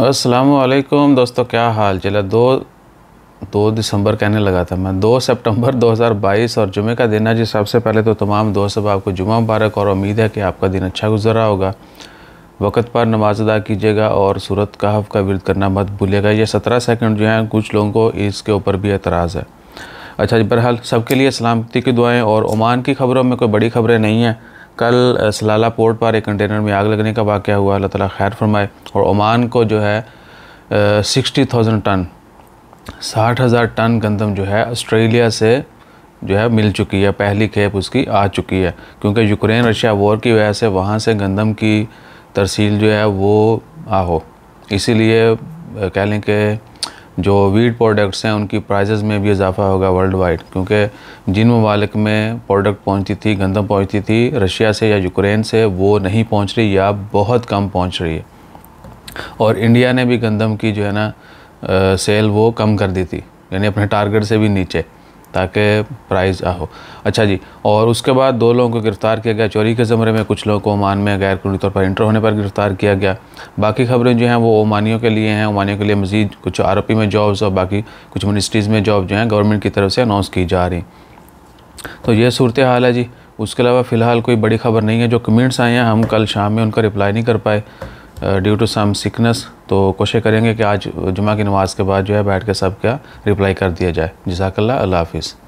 असलकुम दोस्तों क्या हाल चला दो दो दिसंबर कहने लगा था मैं दो सितंबर 2022 और जुमे का दिन है जी सबसे पहले तो तमाम दोस्त अब आपको जुमा मुबारक और उम्मीद है कि आपका दिन अच्छा गुजरा होगा वक़्त पर नमाज अदा कीजिएगा और सूरत कहफ का विरद करना मत भूलिएगा ये सत्रह सेकंड जो हैं कुछ लोगों को इसके ऊपर भी एतराज़ है अच्छा जी बहरहाल सबके लिए सलामती की दुआएँ और ओमान की खबरों में कोई बड़ी खबरें नहीं हैं कल सलाला पोर्ट पर एक कंटेनर में आग लगने का वाक़ हुआ अल्लाह ताला खैर फरमाए और ओमान को जो है सिक्सटी थाउजेंड टन साठ हज़ार टन गंदम जो है ऑस्ट्रेलिया से जो है मिल चुकी है पहली खेप उसकी आ चुकी है क्योंकि यूक्रेन रशिया वॉर की वजह से वहाँ से गंदम की तरसील जो है वो आ हो इसीलिए कह लें कि जो वीट प्रोडक्ट्स हैं उनकी प्राइजेज़ में भी इजाफा होगा वर्ल्ड वाइड क्योंकि जिन ममालिक में प्रोडक्ट पहुंचती थी गंदम पहुंचती थी रशिया से या यूक्रेन से वो नहीं पहुंच रही या बहुत कम पहुंच रही है और इंडिया ने भी गंदम की जो है ना सेल वो कम कर दी थी यानी अपने टारगेट से भी नीचे ताकि प्राइज़ आ हो अच्छा जी और उसके बाद दो लोगों को गिरफ़्तार किया गया चोरी के ज़मरे में कुछ लोगों को ओमान में गैर कानूनी तौर पर इंटर होने पर गिरफ़्तार किया गया बाकी खबरें जो हैं वो ओमानियों के लिए हैं ओमानियों के लिए मज़ीद कुछ आर में जॉब्स और बाकी कुछ मिनिस्ट्रीज़ में जॉब जो हैं गवर्नमेंट की तरफ से अनाउंस की जा रही तो यह सूरत हाल है जी उसके अलावा फ़िलहाल कोई बड़ी खबर नहीं है जो कमेंट्स आए हैं हम कल शाम में उनका रिप्लाई नहीं कर पाए ड्यू टू सम सिकनेस तो कोशिश करेंगे कि आज जुमा की नमाज़ के बाद जो है बैठ के सब का रिप्लाई कर दिया जाए जजाकल्ला अल्लाह हाफिज़